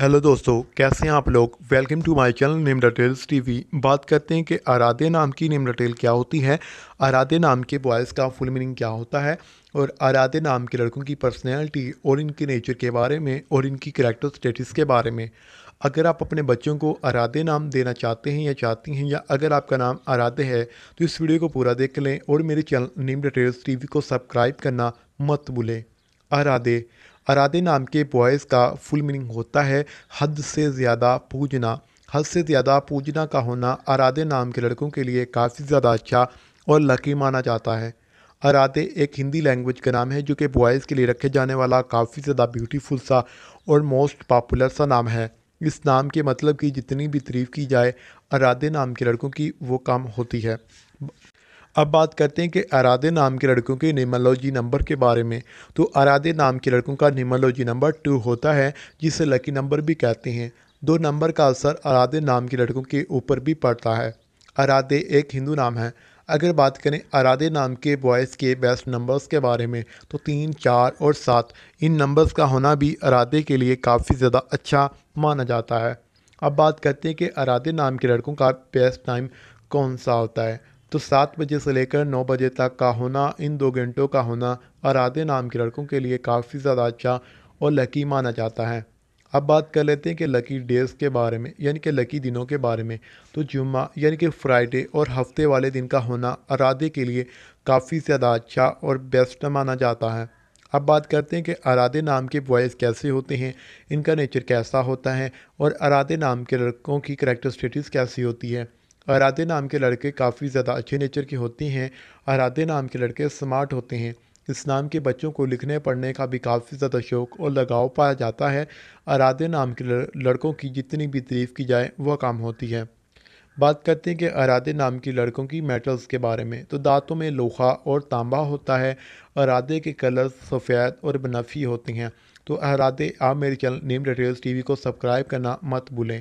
hello दोस्तों कैसे हैं आप लोग welcome to my channel name details TV बात करते हैं कि आराधे नाम की नेम डिटेल क्या होती है आराधे नाम के बॉयज़ का फुल मीनिंग क्या होता है और आराधे नाम के लड़कों की पर्सनैलिटी और इनके नेचर के बारे में और इनकी करेक्टर स्टेटस के बारे में अगर आप अपने बच्चों को आराध्य नाम देना चाहते हैं या चाहती हैं या अगर आपका नाम आराधे है तो इस वीडियो को पूरा देख लें और मेरे चैनल नेम डिटेल्स टी को सब्सक्राइब करना मत भूलें आराधे अरादे नाम के बॉयज़ का फुल मीनिंग होता है हद से ज़्यादा पूजना हद से ज़्यादा पूजना का होना अरादे नाम के लड़कों के लिए काफ़ी ज़्यादा अच्छा और लकी माना जाता है अरादे एक हिंदी लैंग्वेज का नाम है जो कि बॉयज़ के लिए रखे जाने वाला काफ़ी ज़्यादा ब्यूटीफुल सा और मोस्ट पॉपुलर सा नाम है इस नाम के मतलब की जितनी भी तरीफ की जाए अरादे नाम के लड़कों की वो कम होती है अब बात करते हैं कि अरादे नाम के लड़कों के नेमोलॉजी नंबर के बारे में तो अरादे नाम के लड़कों का नेमोलॉजी नंबर टू होता है जिसे लकी नंबर भी कहते हैं दो नंबर का असर अरादे नाम के लड़कों के ऊपर भी पड़ता है अरादे एक हिंदू नाम है अगर बात करें अरादे नाम के बॉयज़ के बेस्ट नंबर्स के बारे में तो तीन चार और सात इन नंबर्स का होना भी अरादे के लिए काफ़ी ज़्यादा अच्छा माना जाता है अब बात करते हैं कि अरादे नाम के लड़कों का बेस्ट टाइम कौन सा होता है तो सात बजे से लेकर नौ बजे तक का होना इन दो घंटों का होना आराधे नाम के लड़कों के लिए काफ़ी ज़्यादा अच्छा और लकी माना जाता है अब बात कर लेते हैं कि लकी डेज़ के बारे में यानी कि लकी दिनों के बारे में तो जुम्मा यानी कि फ्राइडे और हफ्ते वाले दिन का होना अराधे के लिए काफ़ी ज़्यादा अच्छा और बेस्ट माना जाता है अब बात करते हैं कि अराधे नाम के बॉयज़ कैसे होते हैं इनका नेचर कैसा होता है और अराधे नाम के लड़कों की करेक्टरिस्टिक्स कैसी होती है आराधे नाम के लड़के काफ़ी ज़्यादा अच्छे नेचर के होती हैं आराधे नाम के लड़के स्मार्ट होते हैं इस नाम के बच्चों को लिखने पढ़ने का भी काफ़ी ज़्यादा शौक और लगाव पाया जाता है आराधे नाम के लड़कों की जितनी भी तारीफ़ की जाए वह काम होती है बात करते हैं कि अराधे नाम की लड़कों की मेटल्स के बारे में तो दांतों में लोहा और तांबा होता है अराधे के कलर्स सफ़ेद और बनफी होते हैं तो अरादे आप मेरे चैनल नेम डिटेल्स टीवी को सब्सक्राइब करना मत भूलें